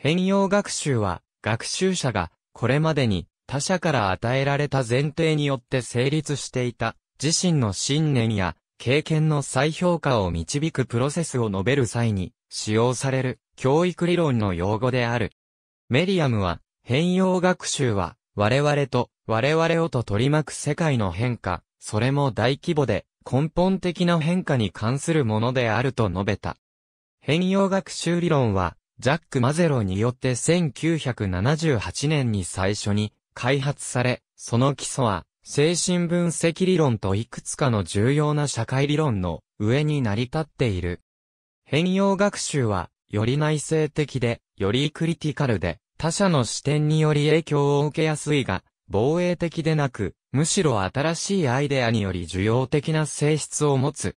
変容学習は、学習者が、これまでに他者から与えられた前提によって成立していた、自身の信念や、経験の再評価を導くプロセスを述べる際に、使用される、教育理論の用語である。メリアムは、変容学習は、我々と、我々をと取り巻く世界の変化、それも大規模で、根本的な変化に関するものであると述べた。変容学習理論は、ジャック・マゼロによって1978年に最初に開発され、その基礎は精神分析理論といくつかの重要な社会理論の上に成り立っている。変容学習は、より内省的で、よりクリティカルで、他者の視点により影響を受けやすいが、防衛的でなく、むしろ新しいアイデアにより需要的な性質を持つ。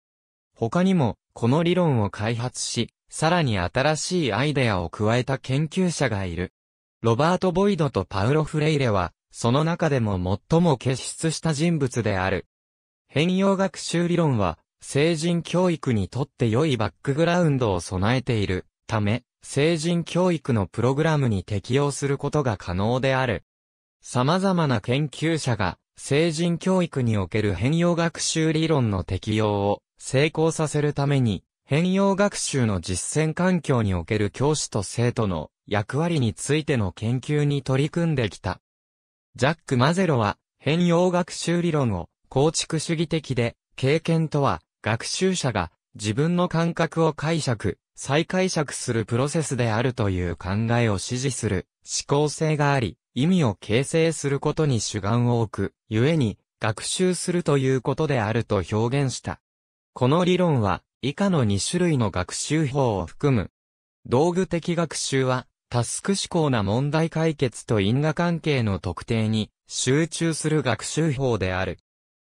他にも、この理論を開発し、さらに新しいアイデアを加えた研究者がいる。ロバート・ボイドとパウロ・フレイレは、その中でも最も傑出した人物である。変容学習理論は、成人教育にとって良いバックグラウンドを備えているため、成人教育のプログラムに適用することが可能である。様々な研究者が、成人教育における変容学習理論の適用を成功させるために、変容学習の実践環境における教師と生徒の役割についての研究に取り組んできた。ジャック・マゼロは、変容学習理論を構築主義的で、経験とは、学習者が自分の感覚を解釈、再解釈するプロセスであるという考えを支持する思考性があり、意味を形成することに主眼を置く、故に、学習するということであると表現した。この理論は、以下の2種類の学習法を含む。道具的学習は、タスク思考な問題解決と因果関係の特定に集中する学習法である。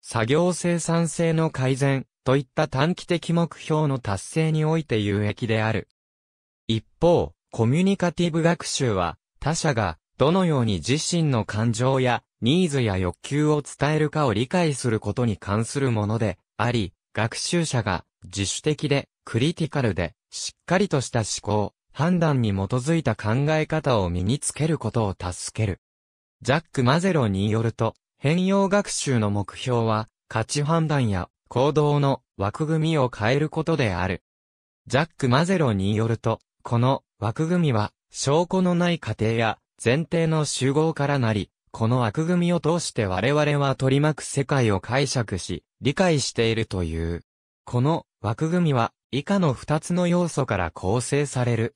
作業生産性の改善といった短期的目標の達成において有益である。一方、コミュニカティブ学習は、他者がどのように自身の感情やニーズや欲求を伝えるかを理解することに関するものであり、学習者が自主的で、クリティカルで、しっかりとした思考、判断に基づいた考え方を身につけることを助ける。ジャック・マゼロによると、変容学習の目標は、価値判断や行動の枠組みを変えることである。ジャック・マゼロによると、この枠組みは、証拠のない過程や前提の集合からなり、この枠組みを通して我々は取り巻く世界を解釈し、理解しているという。この枠組みは以下の2つの要素から構成される。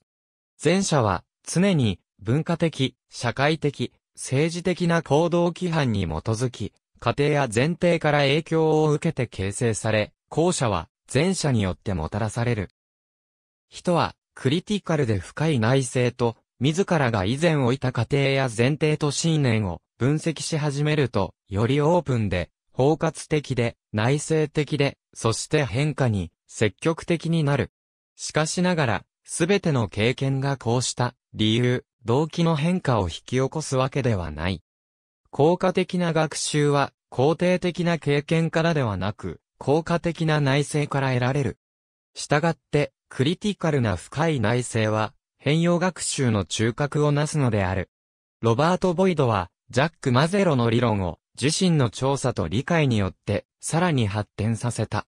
前者は常に文化的、社会的、政治的な行動規範に基づき、家庭や前提から影響を受けて形成され、後者は前者によってもたらされる。人はクリティカルで深い内政と、自らが以前置いた過程や前提と信念を分析し始めると、よりオープンで、包括的で、内省的で、そして変化に積極的になる。しかしながら、すべての経験がこうした理由、動機の変化を引き起こすわけではない。効果的な学習は、肯定的な経験からではなく、効果的な内政から得られる。したがって、クリティカルな深い内政は、変容学習の中核をなすのである。ロバート・ボイドは、ジャック・マゼロの理論を、自身の調査と理解によって、さらに発展させた。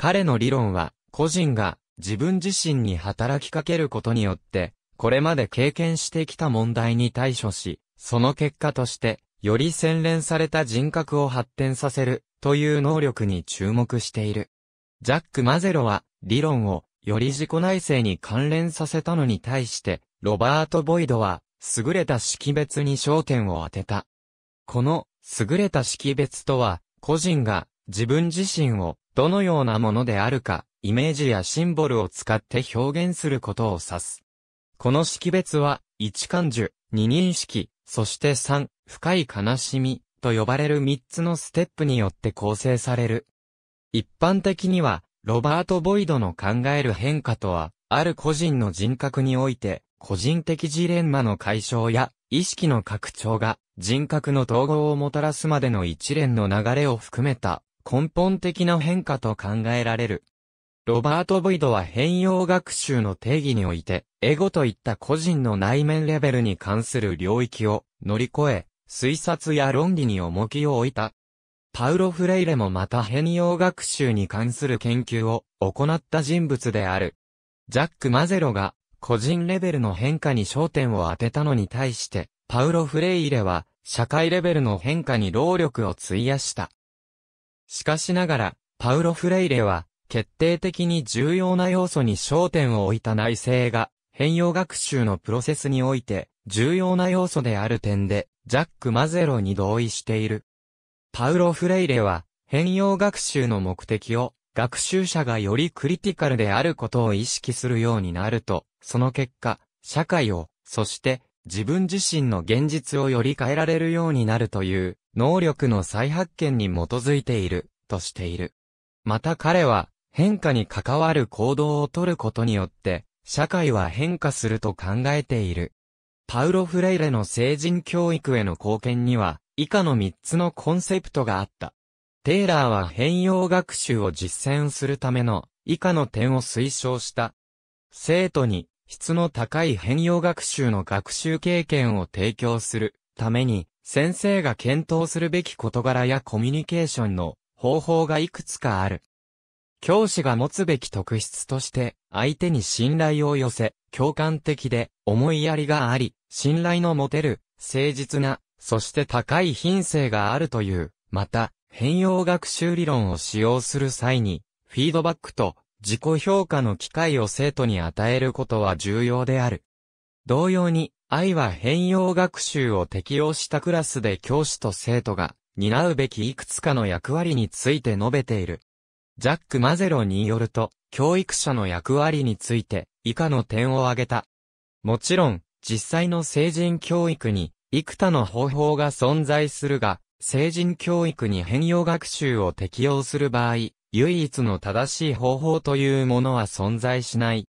彼の理論は、個人が自分自身に働きかけることによって、これまで経験してきた問題に対処し、その結果として、より洗練された人格を発展させる、という能力に注目している。ジャック・マゼロは、理論を、より自己内政に関連させたのに対して、ロバート・ボイドは、優れた識別に焦点を当てた。この、優れた識別とは、個人が自分自身をどのようなものであるか、イメージやシンボルを使って表現することを指す。この識別は、一感受、二認識、そして三、深い悲しみ、と呼ばれる三つのステップによって構成される。一般的には、ロバート・ボイドの考える変化とは、ある個人の人格において、個人的ジレンマの解消や、意識の拡張が、人格の統合をもたらすまでの一連の流れを含めた、根本的な変化と考えられる。ロバート・ボイドは変容学習の定義において、エゴといった個人の内面レベルに関する領域を乗り越え、推察や論理に重きを置いた。パウロ・フレイレもまた変容学習に関する研究を行った人物である。ジャック・マゼロが個人レベルの変化に焦点を当てたのに対して、パウロ・フレイレは社会レベルの変化に労力を費やした。しかしながら、パウロ・フレイレは、決定的に重要な要素に焦点を置いた内政が、変容学習のプロセスにおいて、重要な要素である点で、ジャック・マゼロに同意している。パウロ・フレイレは、変容学習の目的を、学習者がよりクリティカルであることを意識するようになると、その結果、社会を、そして、自分自身の現実をより変えられるようになるという、能力の再発見に基づいている、としている。また彼は、変化に関わる行動をとることによって、社会は変化すると考えている。パウロ・フレイレの成人教育への貢献には、以下の3つのコンセプトがあった。テイラーは変容学習を実践するための、以下の点を推奨した。生徒に、質の高い変容学習の学習経験を提供するために、先生が検討するべき事柄やコミュニケーションの方法がいくつかある。教師が持つべき特質として、相手に信頼を寄せ、共感的で、思いやりがあり、信頼の持てる、誠実な、そして高い品性があるという、また、変容学習理論を使用する際に、フィードバックと自己評価の機会を生徒に与えることは重要である。同様に、愛は変容学習を適用したクラスで教師と生徒が担うべきいくつかの役割について述べている。ジャック・マゼロによると、教育者の役割について以下の点を挙げた。もちろん、実際の成人教育に幾多の方法が存在するが、成人教育に変容学習を適用する場合、唯一の正しい方法というものは存在しない。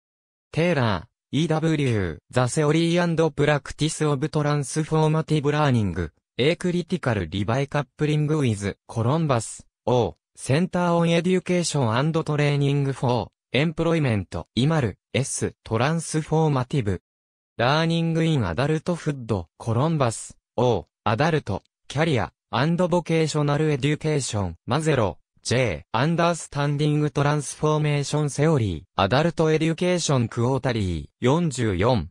テーラー、EW, The Theory and Practice of Transformative Learning, A Critical Revicoupling with Columbus, O, Center on Education and Training for Employment, IMAL, S, Transformative Learning in a d u l t f o o d Columbus, O, Adult, Career, and Vocational Education, Mazero, J. アンダースタンディングトランスフォーメーションセオリー、アダルトエデュケーションクォータリー、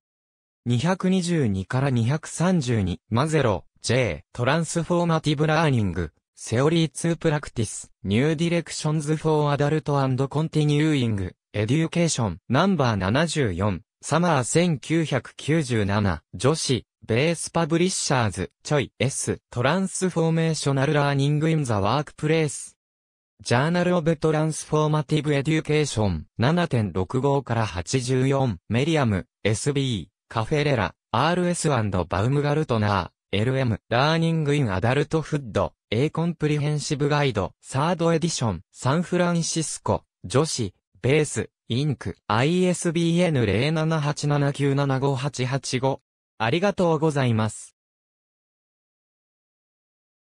44.222から232、マゼロ、J. トランスフォーマティブラーニング、セオリー2プラクティス、ニューディレクションズフォーアダルトコンティニューイング、エデュケーション、ナンバー74、サマー1997、女子、ベースパブリッシャーズ、チョイ、S、トランスフォーメーショナルラーニングインザワークプレイス、Journal of Transformative Education 7.65から84メリアム SB カフェレラ RS& バウムガルトナー LM ラーニングインアダルトフッド A コンプリヘンシブガイドサードエディションサンフランシスコ女子ベースインク ISBN 0 7 8 7 9 7 5 8 8 5ありがとうございます。